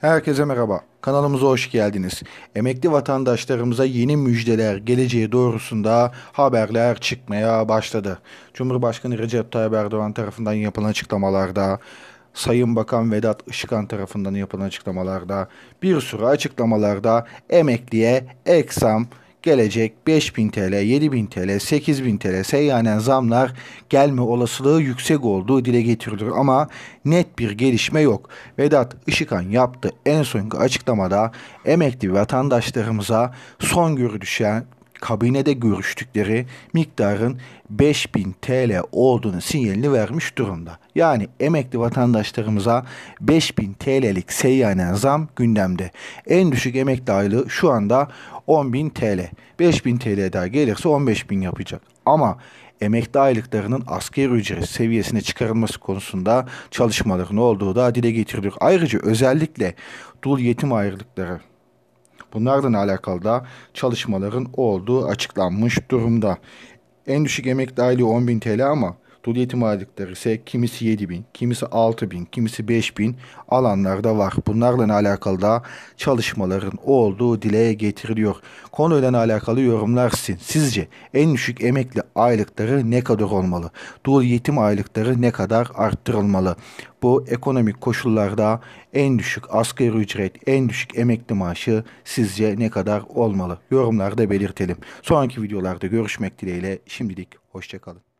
Herkese merhaba. Kanalımıza hoş geldiniz. Emekli vatandaşlarımıza yeni müjdeler geleceği doğrusunda haberler çıkmaya başladı. Cumhurbaşkanı Recep Tayyip Erdoğan tarafından yapılan açıklamalarda, Sayın Bakan Vedat Işıkan tarafından yapılan açıklamalarda, bir sürü açıklamalarda emekliye ek gelecek 5000 TL, 7000 TL, 8000 TL seyyanen zamlar gelme olasılığı yüksek olduğu dile getirilir ama net bir gelişme yok. Vedat Işıkan yaptı en sonki açıklamada emekli vatandaşlarımıza son görüşe kabinede görüştükleri miktarın 5000 TL olduğunu sinyalini vermiş durumda. Yani emekli vatandaşlarımıza 5000 TL'lik seyyanen zam gündemde. En düşük emekli aylığı şu anda 10.000 TL. 5000 TL daha gelirse 15.000 yapacak. Ama emekli aylıklarının asgari ücret seviyesine çıkarılması konusunda çalışmaların olduğu da dile getiriliyor. Ayrıca özellikle dul yetim ayrılıkları Bunlardan alakalı da çalışmaların olduğu açıklanmış durumda. En düşük emekli aylığı 10.000 TL ama Dul yetim aylıkları ise kimisi 7 bin, kimisi 6 bin, kimisi 5 bin alanlarda var. Bunlarla alakalı da çalışmaların olduğu dile getiriliyor. Konuyla alakalı yorumlar sizin. Sizce en düşük emekli aylıkları ne kadar olmalı? Dul yetim aylıkları ne kadar arttırılmalı? Bu ekonomik koşullarda en düşük asgari ücret, en düşük emekli maaşı sizce ne kadar olmalı? Yorumlarda belirtelim. Sonraki videolarda görüşmek dileğiyle şimdilik hoşçakalın.